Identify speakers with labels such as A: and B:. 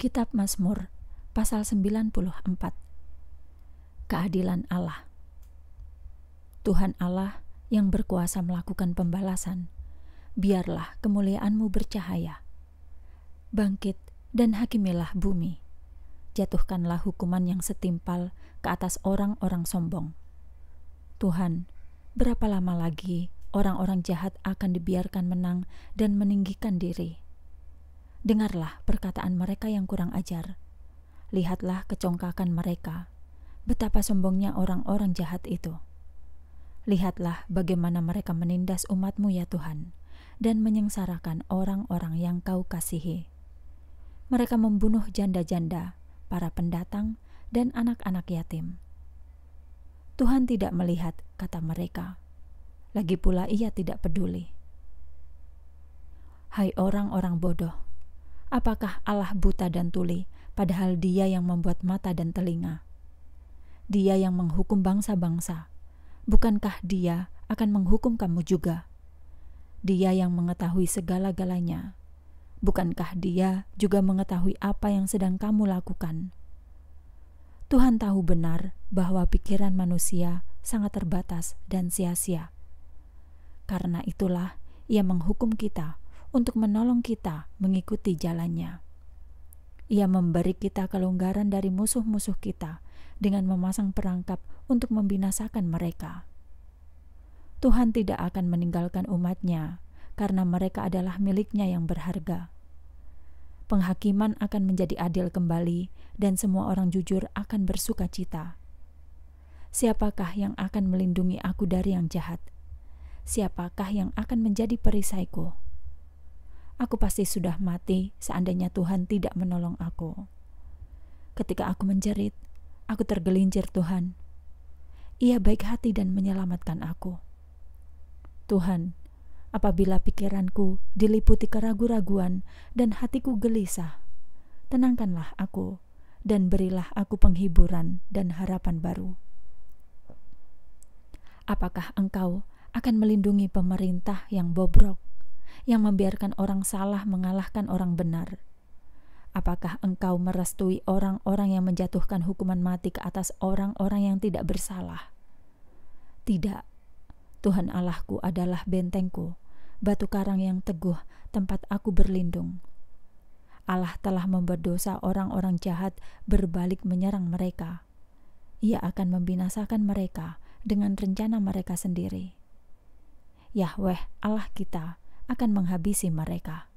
A: Kitab Mazmur pasal 94 Keadilan Allah Tuhan Allah yang berkuasa melakukan pembalasan biarlah kemuliaanmu bercahaya bangkit dan hakimilah bumi jatuhkanlah hukuman yang setimpal ke atas orang-orang sombong Tuhan berapa lama lagi orang-orang jahat akan dibiarkan menang dan meninggikan diri Dengarlah perkataan mereka yang kurang ajar. Lihatlah kecongkakan mereka. Betapa sombongnya orang-orang jahat itu. Lihatlah bagaimana mereka menindas umatmu ya Tuhan, dan menyengsarakan orang-orang yang kau kasihi. Mereka membunuh janda-janda, para pendatang, dan anak-anak yatim. Tuhan tidak melihat, kata mereka. Lagi pula ia tidak peduli. Hai orang-orang bodoh, Apakah Allah buta dan tuli, padahal Dia yang membuat mata dan telinga? Dia yang menghukum bangsa-bangsa. Bukankah Dia akan menghukum kamu juga? Dia yang mengetahui segala-galanya. Bukankah Dia juga mengetahui apa yang sedang kamu lakukan? Tuhan tahu benar bahwa pikiran manusia sangat terbatas dan sia-sia. Karena itulah Ia menghukum kita untuk menolong kita mengikuti jalannya. Ia memberi kita kelonggaran dari musuh-musuh kita dengan memasang perangkap untuk membinasakan mereka. Tuhan tidak akan meninggalkan umatnya karena mereka adalah miliknya yang berharga. Penghakiman akan menjadi adil kembali dan semua orang jujur akan bersuka cita. Siapakah yang akan melindungi aku dari yang jahat? Siapakah yang akan menjadi perisaiku? aku pasti sudah mati seandainya Tuhan tidak menolong aku. Ketika aku menjerit, aku tergelincir Tuhan. Ia baik hati dan menyelamatkan aku. Tuhan, apabila pikiranku diliputi keraguan-raguan dan hatiku gelisah, tenangkanlah aku dan berilah aku penghiburan dan harapan baru. Apakah engkau akan melindungi pemerintah yang bobrok yang membiarkan orang salah mengalahkan orang benar? Apakah engkau merestui orang-orang yang menjatuhkan hukuman mati ke atas orang-orang yang tidak bersalah? Tidak. Tuhan Allahku adalah bentengku, batu karang yang teguh, tempat aku berlindung. Allah telah membuat dosa orang-orang jahat berbalik menyerang mereka. Ia akan membinasakan mereka dengan rencana mereka sendiri. Yahweh, Allah kita, akan menghabisi mereka.